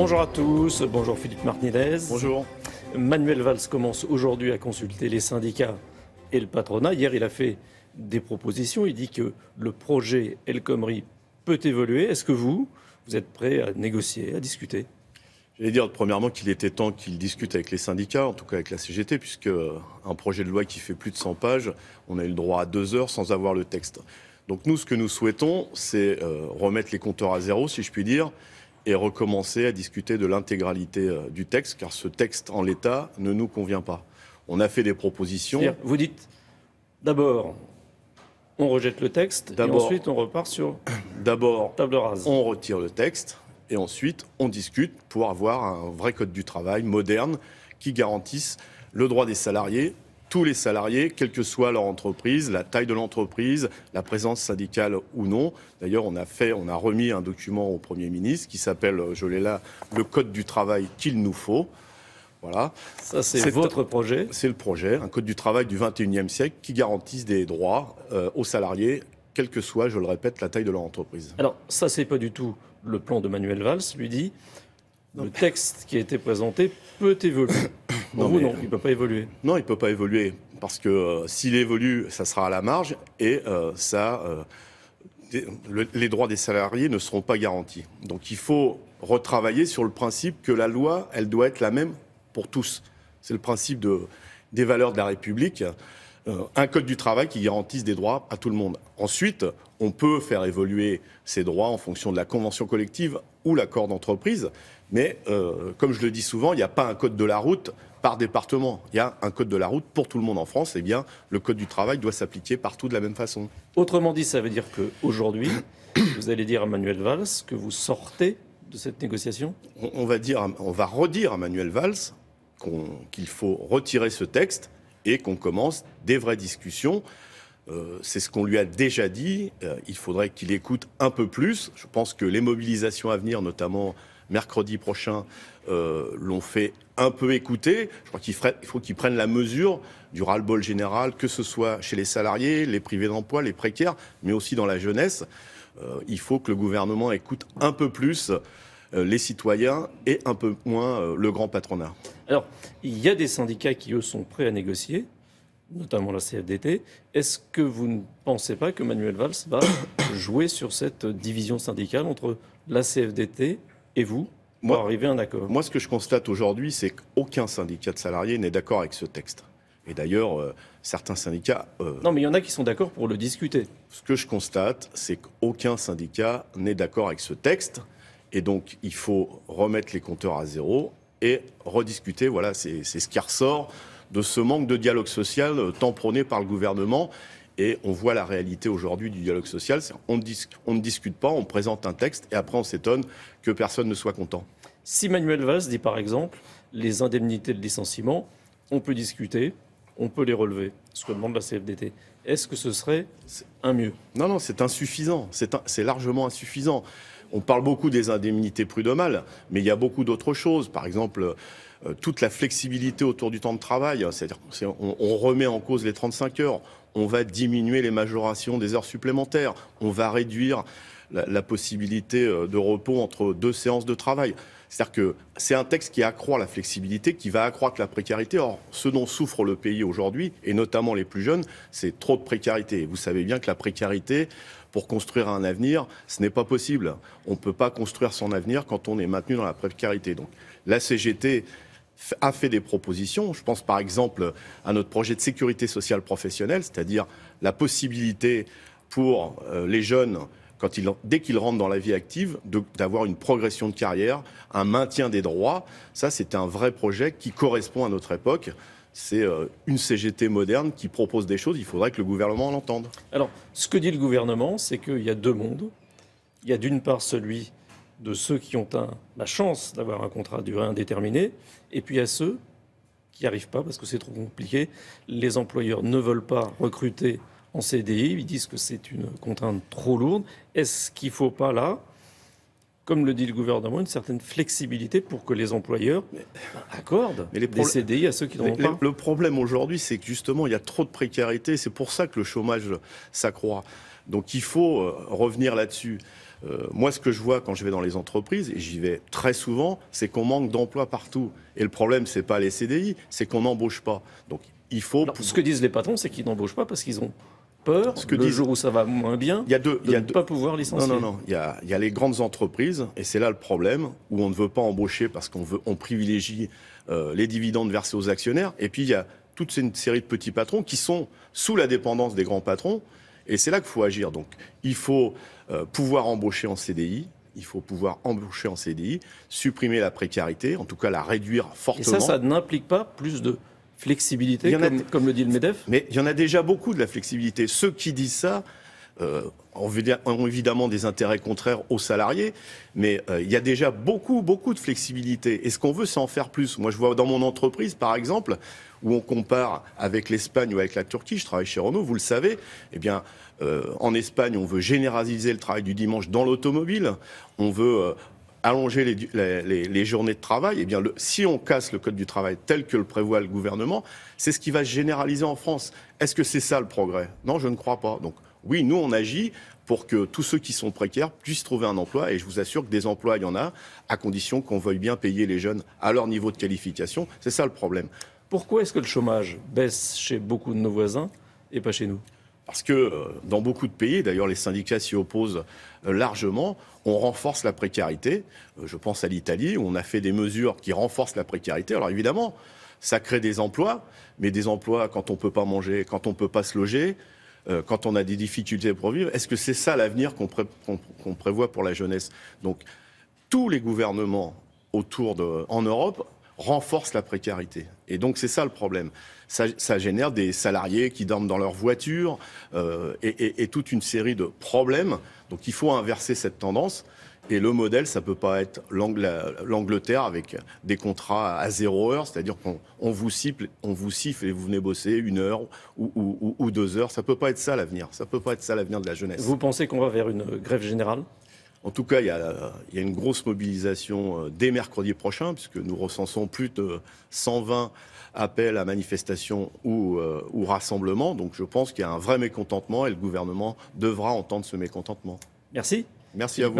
Bonjour à tous, bonjour Philippe Martinez. Bonjour. Manuel Valls commence aujourd'hui à consulter les syndicats et le patronat. Hier, il a fait des propositions. Il dit que le projet El peut évoluer. Est-ce que vous, vous êtes prêt à négocier, à discuter Je vais dire premièrement qu'il était temps qu'il discute avec les syndicats, en tout cas avec la CGT, puisque euh, un projet de loi qui fait plus de 100 pages, on a eu le droit à deux heures sans avoir le texte. Donc nous, ce que nous souhaitons, c'est euh, remettre les compteurs à zéro, si je puis dire, et recommencer à discuter de l'intégralité euh, du texte, car ce texte en l'état ne nous convient pas. On a fait des propositions. Vous dites d'abord, on rejette le texte, et ensuite on repart sur d'abord table rase. On retire le texte, et ensuite on discute pour avoir un vrai code du travail moderne qui garantisse le droit des salariés tous les salariés, quelle que soit leur entreprise, la taille de l'entreprise, la présence syndicale ou non. D'ailleurs, on a fait, on a remis un document au Premier ministre qui s'appelle, je l'ai là, le Code du travail qu'il nous faut. Voilà. Ça, c'est votre projet C'est le projet, un Code du travail du 21e siècle qui garantisse des droits euh, aux salariés, quelle que soit, je le répète, la taille de leur entreprise. Alors, ça, c'est pas du tout le plan de Manuel Valls, lui dit. Le texte qui a été présenté peut évoluer non, il ne peut pas évoluer. Non, il peut pas évoluer, parce que euh, s'il évolue, ça sera à la marge, et euh, ça, euh, les droits des salariés ne seront pas garantis. Donc il faut retravailler sur le principe que la loi, elle doit être la même pour tous. C'est le principe des valeurs de la République. Euh, un code du travail qui garantisse des droits à tout le monde. Ensuite, on peut faire évoluer ces droits en fonction de la convention collective ou l'accord d'entreprise, mais euh, comme je le dis souvent, il n'y a pas un code de la route par département. Il y a un code de la route pour tout le monde en France, et eh bien le code du travail doit s'appliquer partout de la même façon. Autrement dit, ça veut dire qu'aujourd'hui, vous allez dire à Manuel Valls que vous sortez de cette négociation on, va dire, on va redire à Manuel Valls qu'il faut retirer ce texte qu'on commence des vraies discussions. Euh, c'est ce qu'on lui a déjà dit. Euh, il faudrait qu'il écoute un peu plus. Je pense que les mobilisations à venir, notamment mercredi prochain, euh, l'ont fait un peu écouter. Je crois qu'il faut qu'il prenne la mesure du ras-le-bol général, que ce soit chez les salariés, les privés d'emploi, les précaires, mais aussi dans la jeunesse. il faut que le gouvernement écoute un peu plus les citoyens et un peu moins le grand patronat. Alors, il y a des syndicats qui, eux, sont prêts à négocier, notamment la CFDT. Est-ce que vous ne pensez pas que Manuel Valls va jouer sur cette division syndicale entre la CFDT et vous pour arriver à un accord Moi, ce que je constate aujourd'hui, c'est qu'aucun syndicat de salariés n'est d'accord avec ce texte. Et d'ailleurs, euh, certains syndicats. Euh, non, mais il y en a qui sont d'accord pour le discuter. Ce que je constate, c'est qu'aucun syndicat n'est d'accord avec ce texte. Et donc, il faut remettre les compteurs à zéro, et rediscuter. Voilà, c'est ce qui ressort de ce manque de dialogue social euh, tant prôné par le gouvernement. Et on voit la réalité aujourd'hui du dialogue social. On, on ne discute pas, on présente un texte et après on s'étonne que personne ne soit content. Si Manuel Valls dit par exemple les indemnités de licenciement, on peut discuter, on peut les relever, ce que demande la CFDT. Est-ce que ce serait un mieux Non, non, c'est insuffisant. C'est largement insuffisant. On parle beaucoup des indemnités prud'homales, mais il y a beaucoup d'autres choses. Par exemple, euh, toute la flexibilité autour du temps de travail, hein, c'est-à-dire on, remet en cause les 35 heures, on va diminuer les majorations des heures supplémentaires, on va réduire la, possibilité euh, de repos entre deux séances de travail. C'est-à-dire que c'est un texte qui accroît la flexibilité, qui va accroître la précarité. Or, ce dont souffre le pays aujourd'hui, et notamment les plus jeunes, c'est trop de précarité. Vous savez bien que la précarité, pour construire un avenir, ce n'est pas possible. On ne peut pas construire son avenir quand on est maintenu dans la précarité. Donc la CGT a fait des propositions. Je pense par exemple à notre projet de sécurité sociale professionnelle, c'est-à-dire la possibilité pour euh, les jeunes dès qu'ils rentrent dans la vie active, d'avoir une progression de carrière, un maintien des droits. Ça, c'est un vrai projet qui correspond à notre époque c'est euh, une CGT moderne qui propose des choses, il faudrait que le gouvernement l'entende. Alors, ce que dit le gouvernement, c'est qu'il y a deux mondes. Il y a d'une part celui de ceux qui ont la chance d'avoir un contrat à durée indéterminée, et puis il y a ceux qui n'y arrivent pas parce que c'est trop compliqué. Les employeurs ne veulent pas recruter en CDI, ils disent que c'est une contrainte trop lourde. Est-ce qu'il ne faut pas là comme le dit le gouvernement, une certaine flexibilité pour que les employeurs accordent les des CDI à ceux qui n'en ont pas. Le problème aujourd'hui, c'est que justement, il y a trop de précarité. C'est pour ça que le chômage s'accroît. Donc il faut euh, revenir là-dessus. Euh, moi, ce que je vois quand je vais dans les entreprises, et j'y vais très souvent, c'est qu'on manque d'emplois partout. Et le problème, c'est pas les CDI, c'est qu'on n'embauche pas. Donc il faut. Ce que disent les patrons, c'est qu'ils n'embauchent pas parce qu'ils ont peur ce que le jour où ça va moins bien. Il y a deux, de ne pas pouvoir licencier. Non, non, non. Il y, a, les grandes entreprises et c'est là le problème où on ne veut pas embaucher parce qu'on on privilégie euh, les dividendes versés aux actionnaires. Et puis il y a toute une série de petits patrons qui sont sous la dépendance des grands patrons. Et c'est là qu'il faut agir. Donc il faut euh, pouvoir embaucher en CDI, il faut pouvoir embaucher en CDI, supprimer la précarité, en tout cas la réduire fortement. Et ça, ça n'implique pas plus de flexibilité, comme, le dit le MEDEF Mais il y en a déjà beaucoup de la flexibilité. Ceux qui disent ça euh, ont évidemment des intérêts contraires aux salariés, mais euh, il y a déjà beaucoup, beaucoup de flexibilité. Et ce qu'on veut, c'est en faire plus. Moi, je vois dans mon entreprise, par exemple, où on compare avec l'Espagne ou avec la Turquie, je travaille chez Renault, vous le savez, eh bien, euh, en Espagne, on veut généraliser le travail du dimanche dans l'automobile, on veut allonger les, journées de travail, et eh bien si on casse le code du travail tel que le prévoit le gouvernement, c'est ce qui va se généraliser en France. Est-ce que c'est ça le progrès Non, je ne crois pas. Donc oui, nous on agit pour que tous ceux qui sont précaires puissent trouver un emploi. Et je vous assure que des emplois, il y en a, à condition qu'on veuille bien payer les jeunes à leur niveau de qualification. C'est ça le problème. Pourquoi est-ce que le chômage baisse chez beaucoup de nos voisins et pas chez nous parce que euh, dans beaucoup de pays, d'ailleurs les syndicats s'y opposent euh, largement, on renforce la précarité. Euh, je pense à l'Italie où on a fait des mesures qui renforcent la précarité. Alors évidemment, ça crée des emplois, mais des emplois quand on ne peut pas manger, quand on ne peut pas se loger, quand on a des difficultés pour vivre. Est-ce que c'est ça l'avenir qu'on prévoit pour la jeunesse Donc tous les gouvernements autour de, en Europe renforce la précarité. Et donc c'est ça le problème. Ça, génère des salariés qui dorment dans leur voiture euh, et, toute une série de problèmes. Donc il faut inverser cette tendance. Et le modèle, ça ne peut pas être l'Angleterre avec des contrats à zéro heure, c'est-à-dire qu'on vous, siffle, on vous siffle et vous venez bosser une heure ou, deux heures. Ça ne peut pas être ça l'avenir. Ça ne peut pas être ça l'avenir de la jeunesse. Vous pensez qu'on va vers une grève générale en tout cas, il y, a, une grosse mobilisation euh, dès mercredi prochain, puisque nous recensons plus de 120 appels à manifestations euh, ou, rassemblements. Donc je pense qu'il y a un vrai mécontentement et le gouvernement devra entendre ce mécontentement. Merci. Merci à vous.